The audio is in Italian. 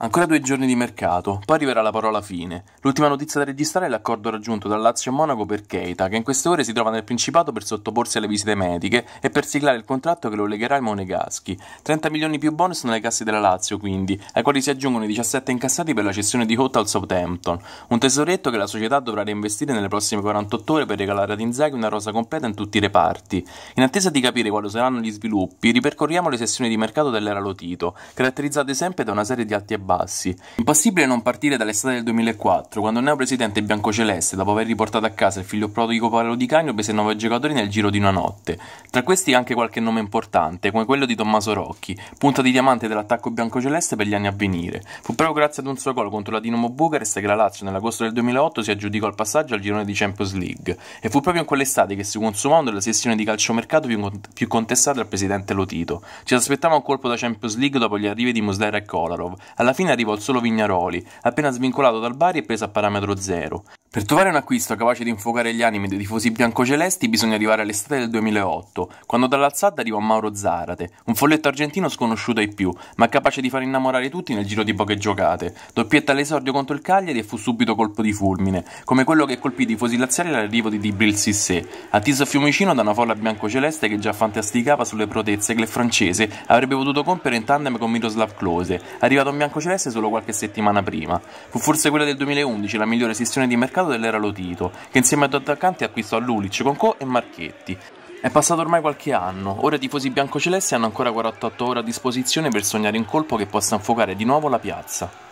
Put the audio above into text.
Ancora due giorni di mercato, poi arriverà la parola fine. L'ultima notizia da registrare è l'accordo raggiunto dal Lazio a Monaco per Keita, che in queste ore si trova nel Principato per sottoporsi alle visite mediche e per siglare il contratto che lo legherà ai Monegaschi. 30 milioni più bonus nelle casse della Lazio, quindi, ai quali si aggiungono i 17 incassati per la cessione di Hotta al Southampton. Un tesoretto che la società dovrà reinvestire nelle prossime 48 ore per regalare ad Inzaghi una rosa completa in tutti i reparti. In attesa di capire quali saranno gli sviluppi, ripercorriamo le sessioni di mercato dell'Era Lotito, caratterizzate sempre da una serie di alti e bassi. Impossibile non partire dall'estate del 2004, quando il neo presidente biancoceleste, dopo aver riportato a casa il figlio prodigo Paolo Di Canio, prese nove giocatori nel giro di una notte. Tra questi anche qualche nome importante, come quello di Tommaso Rocchi, punta di diamante dell'attacco biancoceleste per gli anni a venire. Fu proprio grazie ad un suo gol contro la Dinamo Bucarest che la Lazio nell'agosto del 2008 si aggiudicò il passaggio al girone di Champions League. E fu proprio in quell'estate che si consumò la sessione di calciomercato più, più contestata dal presidente Lotito. Ci aspettava un colpo da Champions League dopo gli arrivi di Muslera e Kolarov. Alla fine arrivò il solo Vignaroli, appena svincolato dal Bari e preso a parametro zero. Per trovare un acquisto capace di infuocare gli animi dei tifosi biancocelesti bisogna arrivare all'estate del 2008, quando dall'alzata arriva Mauro Zarate, un folletto argentino sconosciuto ai più, ma capace di far innamorare tutti nel giro di poche giocate. Doppietta all'esordio contro il Cagliari e fu subito colpo di fulmine, come quello che colpì i tifosi laziali all'arrivo di Dibril Sissé, attiso a Fiumicino da una folla biancoceleste che già fantasticava sulle protezze che il francese avrebbe potuto compiere in tandem con Miroslav Klose, arrivato in biancoceleste solo qualche settimana prima. Fu forse quella del 2011 la migliore sessione di mercato mercato dell'era Lotito, che insieme due attaccanti acquistò Lulic, Concò e Marchetti. È passato ormai qualche anno, ora i tifosi biancocelesti hanno ancora 48 ore a disposizione per sognare un colpo che possa infuocare di nuovo la piazza.